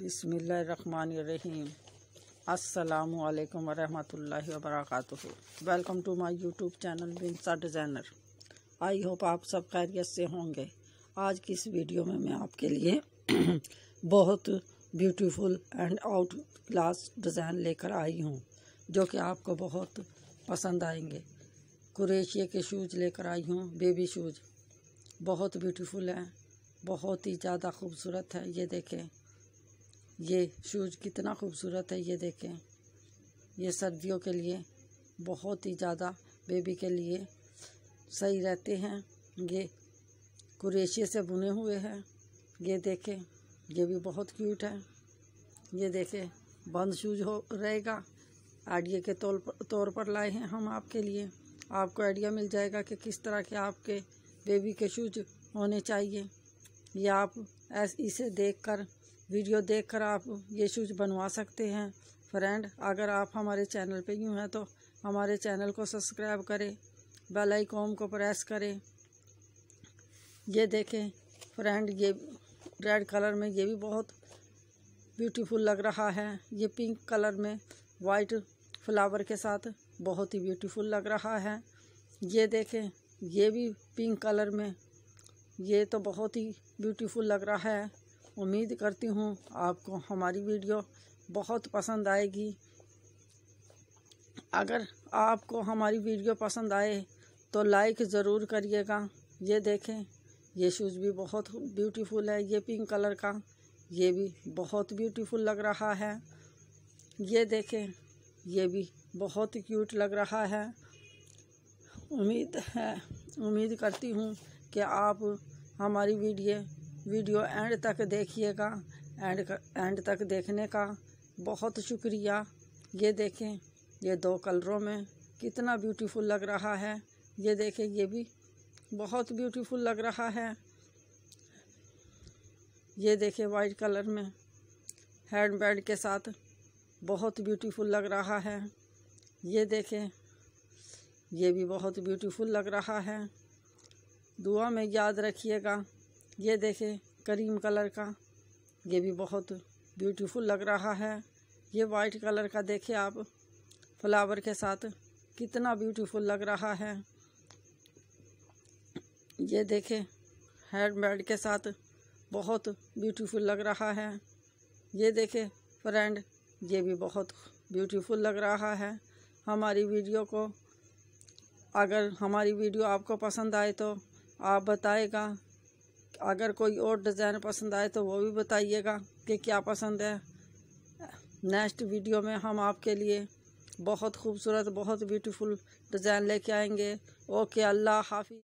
बिसमीम अल्लाम वरहमल वर्क welcome to my YouTube channel विंसा डिज़ाइनर आई होप आप सब खैरियत से होंगे आज की इस वीडियो में मैं आपके लिए बहुत beautiful and outclass design लेकर आई हूँ जो कि आपको बहुत पसंद आएंगे कुरेशिया के शूज़ लेकर आई हूँ बेबी शूज़ बहुत ब्यूटीफुल हैं बहुत ही ज़्यादा खूबसूरत है ये देखें ये शूज कितना खूबसूरत है ये देखें ये सर्दियों के लिए बहुत ही ज़्यादा बेबी के लिए सही रहते हैं ये कुरेशिये से बुने हुए हैं ये देखें ये भी बहुत क्यूट है ये देखें बंद शूज हो रहेगा आइडिया के तौर पर तौर पर लाए हैं हम आपके लिए आपको आइडिया मिल जाएगा कि किस तरह के आपके बेबी के शूज होने चाहिए या आप इसे देखकर वीडियो देखकर आप ये शूज़ बनवा सकते हैं फ्रेंड अगर आप हमारे चैनल पे यूँ हैं तो हमारे चैनल को सब्सक्राइब करें बेल आइकॉन को प्रेस करें ये देखें फ्रेंड ये रेड कलर में ये भी बहुत ब्यूटीफुल लग रहा है ये पिंक कलर में वाइट फ्लावर के साथ बहुत ही ब्यूटीफुल लग रहा है ये देखें ये भी पिंक कलर में ये तो बहुत ही ब्यूटीफुल लग रहा है उम्मीद करती हूँ आपको हमारी वीडियो बहुत पसंद आएगी अगर आपको हमारी वीडियो पसंद आए तो लाइक ज़रूर करिएगा ये देखें ये शूज़ भी बहुत ब्यूटीफुल है ये पिंक कलर का ये भी बहुत ब्यूटीफुल लग रहा है ये देखें ये भी बहुत क्यूट लग रहा है उम्मीद है उम्मीद करती हूँ कि आप हमारी वीडियो वीडियो एंड तक देखिएगा एंड एंड तक देखने का बहुत शुक्रिया ये देखें ये दो कलरों में कितना ब्यूटीफुल लग रहा है ये देखें ये भी बहुत ब्यूटीफुल लग रहा है ये देखें वाइट कलर में हैंड बैंड के साथ बहुत ब्यूटीफुल लग रहा है ये देखें ये भी बहुत ब्यूटीफुल लग रहा है दुआ में याद रखिएगा ये देखें क्रीम कलर का ये भी बहुत ब्यूटीफुल लग रहा है ये वाइट कलर का देखिए आप फ्लावर के साथ कितना ब्यूटीफुल लग रहा है ये देखे हैंडमेड के साथ बहुत ब्यूटीफुल लग रहा है ये देखे फ्रेंड ये भी बहुत ब्यूटीफुल लग रहा है हमारी वीडियो को अगर हमारी वीडियो आपको पसंद आए तो आप बताएगा अगर कोई और डिज़ाइन पसंद आए तो वो भी बताइएगा कि क्या पसंद है नेक्स्ट वीडियो में हम आपके लिए बहुत खूबसूरत बहुत ब्यूटीफुल डिज़ाइन लेके आएंगे ओके अल्लाह हाफि